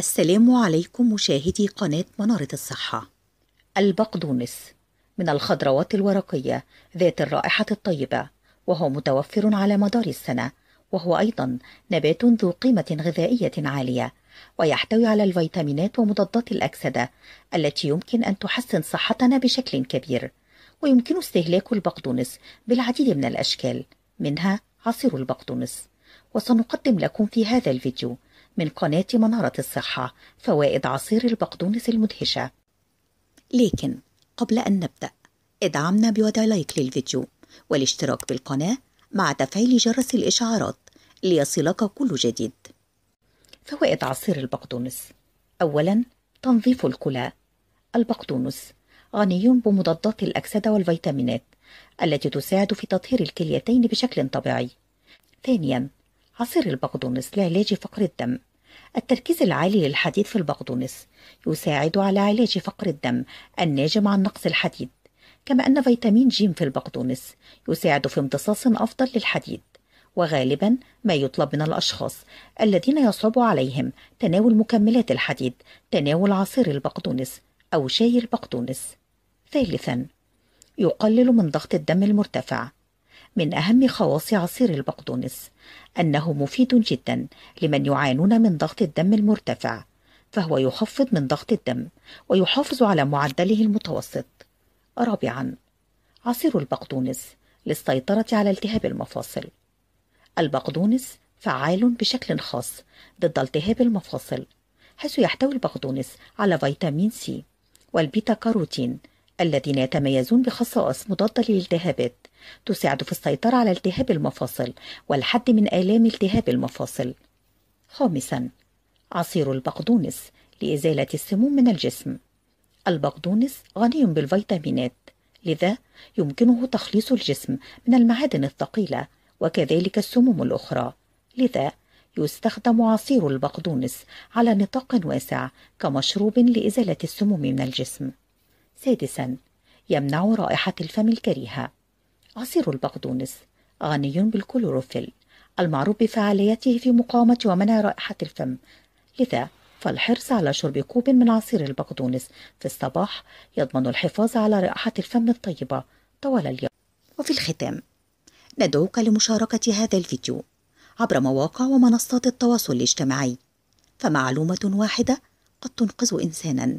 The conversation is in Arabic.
السلام عليكم مشاهدي قناة منارة الصحة البقدونس من الخضروات الورقية ذات الرائحة الطيبة وهو متوفر على مدار السنة وهو أيضا نبات ذو قيمة غذائية عالية ويحتوي على الفيتامينات ومضادات الأكسدة التي يمكن أن تحسن صحتنا بشكل كبير ويمكن استهلاك البقدونس بالعديد من الأشكال منها عصير البقدونس وسنقدم لكم في هذا الفيديو من قناة منارة الصحة فوائد عصير البقدونس المدهشة لكن قبل أن نبدأ ادعمنا بوضع لايك للفيديو والاشتراك بالقناة مع تفعيل جرس الإشعارات ليصلك كل جديد فوائد عصير البقدونس أولا تنظيف الكلى البقدونس غني بمضادات الأكسدة والفيتامينات التي تساعد في تطهير الكليتين بشكل طبيعي ثانيا عصير البقدونس لعلاج فقر الدم التركيز العالي للحديد في البقدونس يساعد على علاج فقر الدم الناجم عن نقص الحديد كما أن فيتامين جيم في البقدونس يساعد في امتصاص أفضل للحديد وغالبا ما يطلب من الأشخاص الذين يصعب عليهم تناول مكملات الحديد تناول عصير البقدونس أو شاي البقدونس ثالثا يقلل من ضغط الدم المرتفع من أهم خواص عصير البقدونس أنه مفيد جدا لمن يعانون من ضغط الدم المرتفع فهو يخفض من ضغط الدم ويحافظ على معدله المتوسط رابعا عصير البقدونس للسيطرة على التهاب المفاصل البقدونس فعال بشكل خاص ضد التهاب المفاصل حيث يحتوي البقدونس على فيتامين سي والبيتا كاروتين الذين يتميزون بخصائص مضادة للالتهابات تساعد في السيطرة على التهاب المفاصل والحد من آلام التهاب المفاصل. خامساً عصير البقدونس لإزالة السموم من الجسم. البقدونس غني بالفيتامينات، لذا يمكنه تخليص الجسم من المعادن الثقيلة وكذلك السموم الأخرى، لذا يستخدم عصير البقدونس على نطاق واسع كمشروب لإزالة السموم من الجسم. سادسا يمنع رائحة الفم الكريهة عصير البقدونس غني بالكلوروفيل المعروف بفعاليته في مقاومة ومنع رائحة الفم لذا فالحرص على شرب كوب من عصير البقدونس في الصباح يضمن الحفاظ على رائحة الفم الطيبة طوال اليوم وفي الختام ندعوك لمشاركة هذا الفيديو عبر مواقع ومنصات التواصل الاجتماعي فمعلومة واحدة قد تنقذ إنسانا